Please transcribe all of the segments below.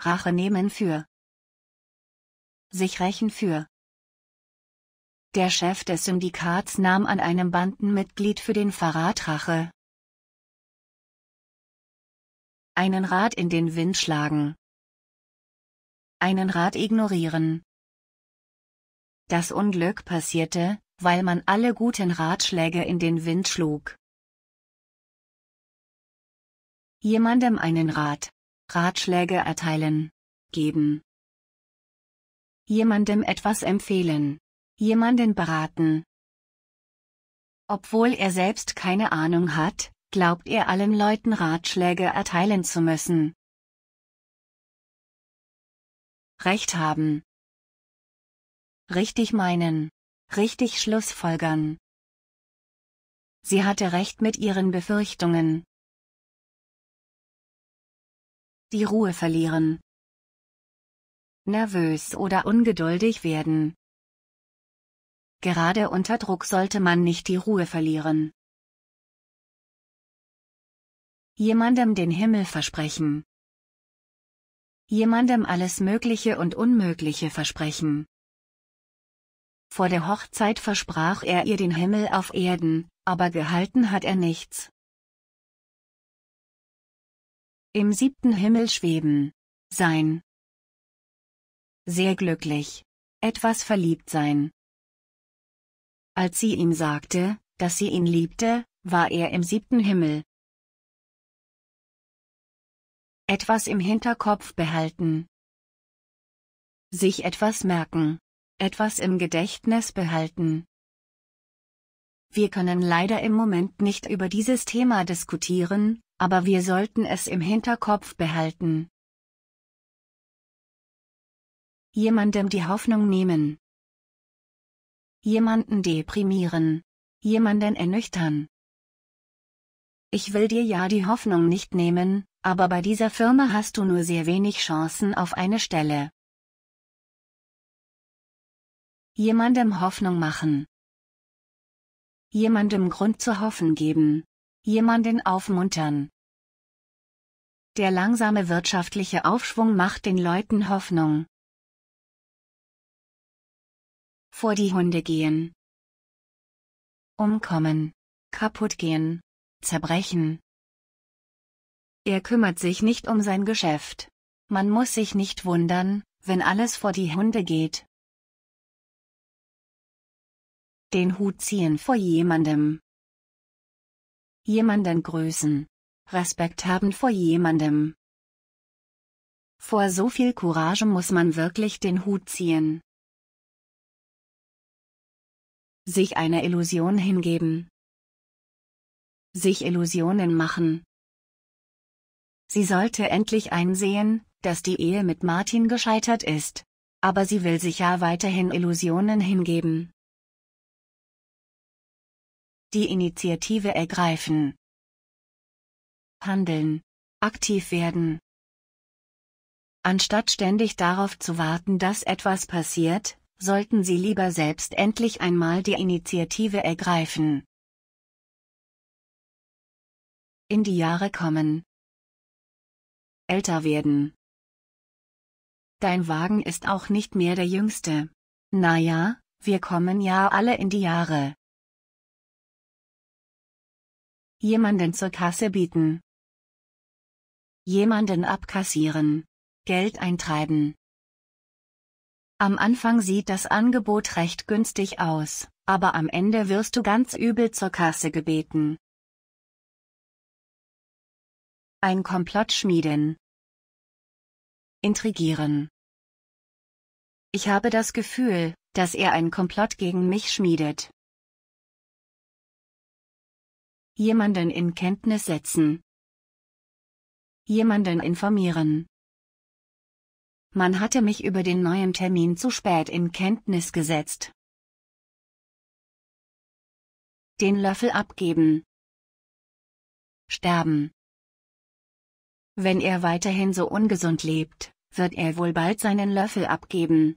Rache nehmen für. Sich rächen für. Der Chef des Syndikats nahm an einem Bandenmitglied für den Verrat Rache. Einen Rat in den Wind schlagen. Einen Rat ignorieren. Das Unglück passierte, weil man alle guten Ratschläge in den Wind schlug. Jemandem einen Rat. Ratschläge erteilen, geben. Jemandem etwas empfehlen, jemanden beraten. Obwohl er selbst keine Ahnung hat, glaubt er allen Leuten Ratschläge erteilen zu müssen. Recht haben. Richtig meinen. Richtig Schlussfolgern. Sie hatte recht mit ihren Befürchtungen die Ruhe verlieren, nervös oder ungeduldig werden. Gerade unter Druck sollte man nicht die Ruhe verlieren. Jemandem den Himmel versprechen. Jemandem alles Mögliche und Unmögliche versprechen. Vor der Hochzeit versprach er ihr den Himmel auf Erden, aber gehalten hat er nichts im siebten Himmel schweben. Sein. Sehr glücklich. Etwas verliebt sein. Als sie ihm sagte, dass sie ihn liebte, war er im siebten Himmel. Etwas im Hinterkopf behalten. Sich etwas merken. Etwas im Gedächtnis behalten. Wir können leider im Moment nicht über dieses Thema diskutieren, aber wir sollten es im Hinterkopf behalten. Jemandem die Hoffnung nehmen. Jemanden deprimieren. Jemanden ernüchtern. Ich will dir ja die Hoffnung nicht nehmen, aber bei dieser Firma hast du nur sehr wenig Chancen auf eine Stelle. Jemandem Hoffnung machen. Jemandem Grund zu hoffen geben jemanden aufmuntern. Der langsame wirtschaftliche Aufschwung macht den Leuten Hoffnung. Vor die Hunde gehen. Umkommen. Kaputtgehen. Zerbrechen. Er kümmert sich nicht um sein Geschäft. Man muss sich nicht wundern, wenn alles vor die Hunde geht. Den Hut ziehen vor jemandem. Jemanden grüßen. Respekt haben vor jemandem. Vor so viel Courage muss man wirklich den Hut ziehen. Sich einer Illusion hingeben. Sich Illusionen machen. Sie sollte endlich einsehen, dass die Ehe mit Martin gescheitert ist. Aber sie will sich ja weiterhin Illusionen hingeben die Initiative ergreifen. Handeln. Aktiv werden. Anstatt ständig darauf zu warten, dass etwas passiert, sollten Sie lieber selbst endlich einmal die Initiative ergreifen. In die Jahre kommen. Älter werden. Dein Wagen ist auch nicht mehr der jüngste. Naja, wir kommen ja alle in die Jahre. Jemanden zur Kasse bieten. Jemanden abkassieren. Geld eintreiben. Am Anfang sieht das Angebot recht günstig aus, aber am Ende wirst du ganz übel zur Kasse gebeten. Ein Komplott schmieden. Intrigieren. Ich habe das Gefühl, dass er ein Komplott gegen mich schmiedet. Jemanden in Kenntnis setzen. Jemanden informieren. Man hatte mich über den neuen Termin zu spät in Kenntnis gesetzt. Den Löffel abgeben. Sterben. Wenn er weiterhin so ungesund lebt, wird er wohl bald seinen Löffel abgeben.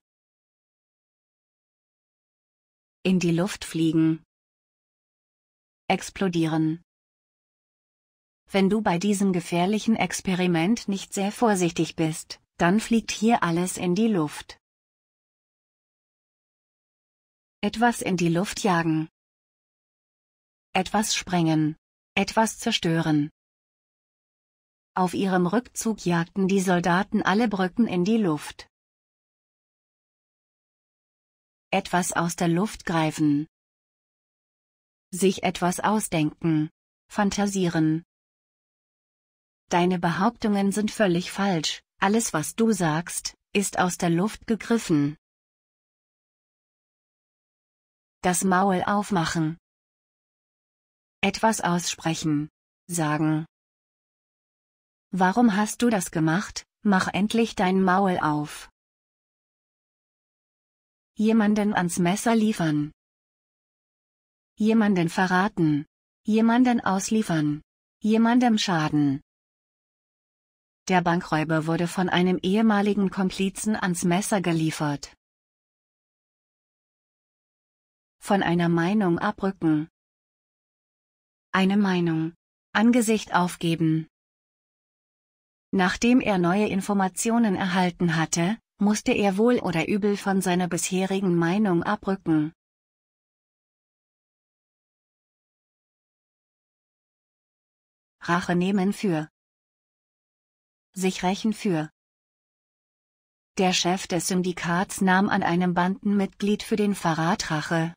In die Luft fliegen explodieren. Wenn du bei diesem gefährlichen Experiment nicht sehr vorsichtig bist, dann fliegt hier alles in die Luft. Etwas in die Luft jagen. Etwas sprengen. Etwas zerstören. Auf ihrem Rückzug jagten die Soldaten alle Brücken in die Luft. Etwas aus der Luft greifen. Sich etwas ausdenken. Fantasieren. Deine Behauptungen sind völlig falsch, alles was du sagst, ist aus der Luft gegriffen. Das Maul aufmachen. Etwas aussprechen. Sagen. Warum hast du das gemacht? Mach endlich dein Maul auf. Jemanden ans Messer liefern jemanden verraten, jemanden ausliefern, jemandem schaden. Der Bankräuber wurde von einem ehemaligen Komplizen ans Messer geliefert. Von einer Meinung abrücken. Eine Meinung. Angesicht aufgeben. Nachdem er neue Informationen erhalten hatte, musste er wohl oder übel von seiner bisherigen Meinung abrücken. Rache nehmen für. Sich rächen für. Der Chef des Syndikats nahm an einem Bandenmitglied für den Verrat Rache.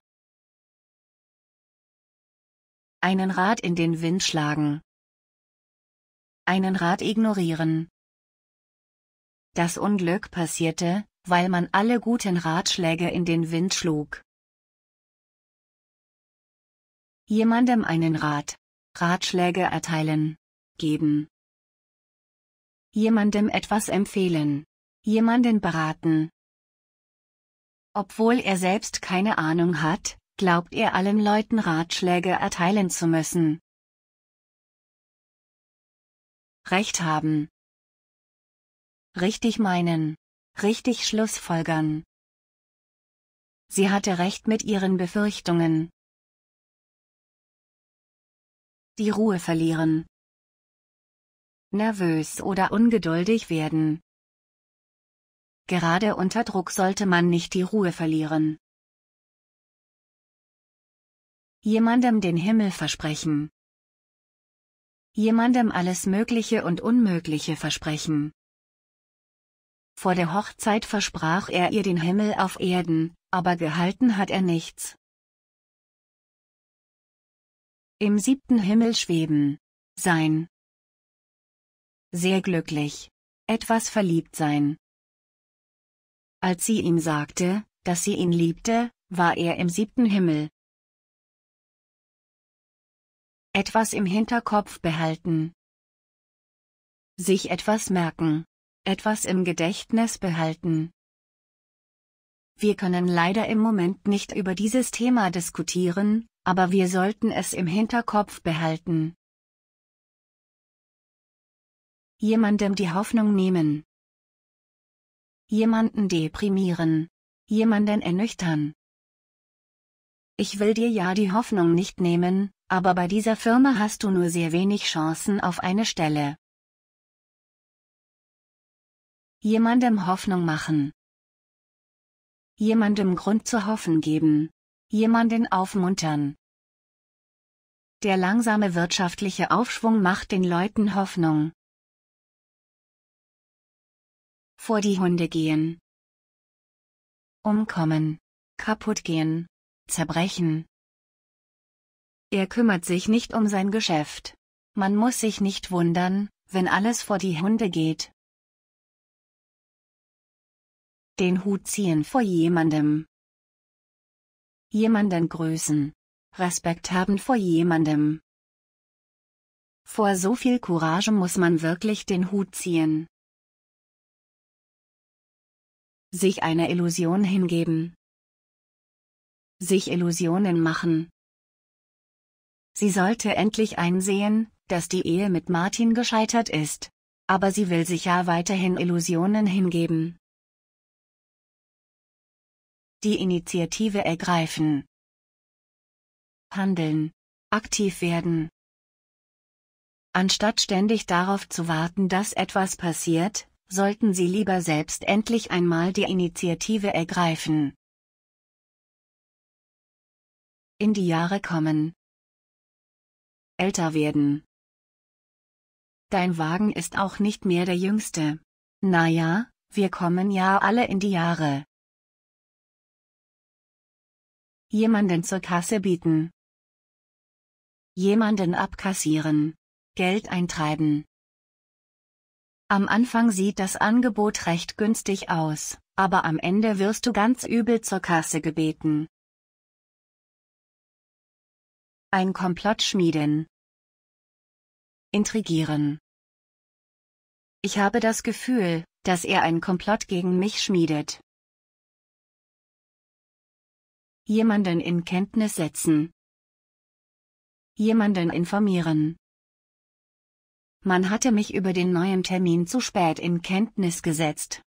Einen Rat in den Wind schlagen. Einen Rat ignorieren. Das Unglück passierte, weil man alle guten Ratschläge in den Wind schlug. Jemandem einen Rat. Ratschläge erteilen, geben. Jemandem etwas empfehlen, jemanden beraten. Obwohl er selbst keine Ahnung hat, glaubt er allen Leuten Ratschläge erteilen zu müssen. Recht haben. Richtig meinen. Richtig Schlussfolgern. Sie hatte recht mit ihren Befürchtungen die Ruhe verlieren, nervös oder ungeduldig werden. Gerade unter Druck sollte man nicht die Ruhe verlieren. Jemandem den Himmel versprechen. Jemandem alles Mögliche und Unmögliche versprechen. Vor der Hochzeit versprach er ihr den Himmel auf Erden, aber gehalten hat er nichts. Im siebten Himmel schweben. Sein. Sehr glücklich. Etwas verliebt sein. Als sie ihm sagte, dass sie ihn liebte, war er im siebten Himmel. Etwas im Hinterkopf behalten. Sich etwas merken. Etwas im Gedächtnis behalten. Wir können leider im Moment nicht über dieses Thema diskutieren, aber wir sollten es im Hinterkopf behalten. Jemandem die Hoffnung nehmen. Jemanden deprimieren. Jemanden ernüchtern. Ich will dir ja die Hoffnung nicht nehmen, aber bei dieser Firma hast du nur sehr wenig Chancen auf eine Stelle. Jemandem Hoffnung machen jemandem Grund zu hoffen geben, jemanden aufmuntern. Der langsame wirtschaftliche Aufschwung macht den Leuten Hoffnung. Vor die Hunde gehen. Umkommen. Kaputtgehen. Zerbrechen. Er kümmert sich nicht um sein Geschäft. Man muss sich nicht wundern, wenn alles vor die Hunde geht. Den Hut ziehen vor jemandem. Jemanden grüßen. Respekt haben vor jemandem. Vor so viel Courage muss man wirklich den Hut ziehen. Sich einer Illusion hingeben. Sich Illusionen machen. Sie sollte endlich einsehen, dass die Ehe mit Martin gescheitert ist. Aber sie will sich ja weiterhin Illusionen hingeben die Initiative ergreifen. Handeln. Aktiv werden. Anstatt ständig darauf zu warten, dass etwas passiert, sollten Sie lieber selbst endlich einmal die Initiative ergreifen. In die Jahre kommen. Älter werden. Dein Wagen ist auch nicht mehr der jüngste. Naja, wir kommen ja alle in die Jahre. Jemanden zur Kasse bieten. Jemanden abkassieren. Geld eintreiben. Am Anfang sieht das Angebot recht günstig aus, aber am Ende wirst du ganz übel zur Kasse gebeten. Ein Komplott schmieden. Intrigieren. Ich habe das Gefühl, dass er ein Komplott gegen mich schmiedet. Jemanden in Kenntnis setzen. Jemanden informieren. Man hatte mich über den neuen Termin zu spät in Kenntnis gesetzt.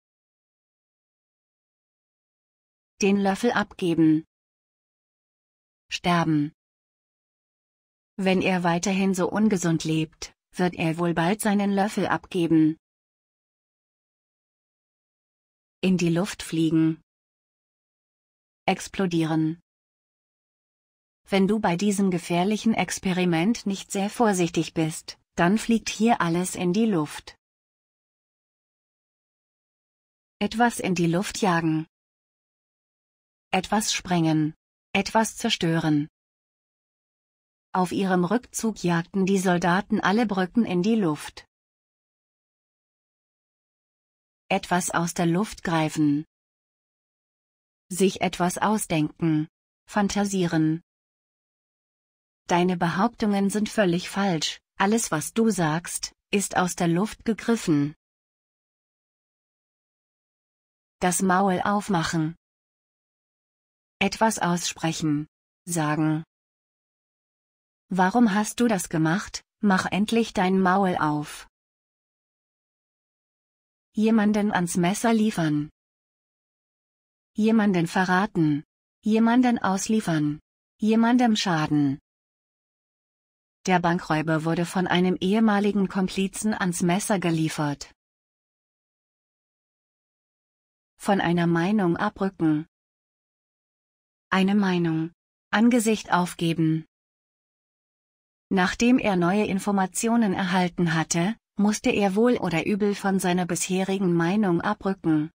Den Löffel abgeben. Sterben. Wenn er weiterhin so ungesund lebt, wird er wohl bald seinen Löffel abgeben. In die Luft fliegen explodieren. Wenn du bei diesem gefährlichen Experiment nicht sehr vorsichtig bist, dann fliegt hier alles in die Luft. Etwas in die Luft jagen. Etwas sprengen. Etwas zerstören. Auf ihrem Rückzug jagten die Soldaten alle Brücken in die Luft. Etwas aus der Luft greifen. Sich etwas ausdenken. Fantasieren. Deine Behauptungen sind völlig falsch, alles was du sagst, ist aus der Luft gegriffen. Das Maul aufmachen. Etwas aussprechen. Sagen. Warum hast du das gemacht? Mach endlich dein Maul auf. Jemanden ans Messer liefern jemanden verraten, jemanden ausliefern, jemandem schaden. Der Bankräuber wurde von einem ehemaligen Komplizen ans Messer geliefert. Von einer Meinung abrücken. Eine Meinung. Angesicht aufgeben. Nachdem er neue Informationen erhalten hatte, musste er wohl oder übel von seiner bisherigen Meinung abrücken.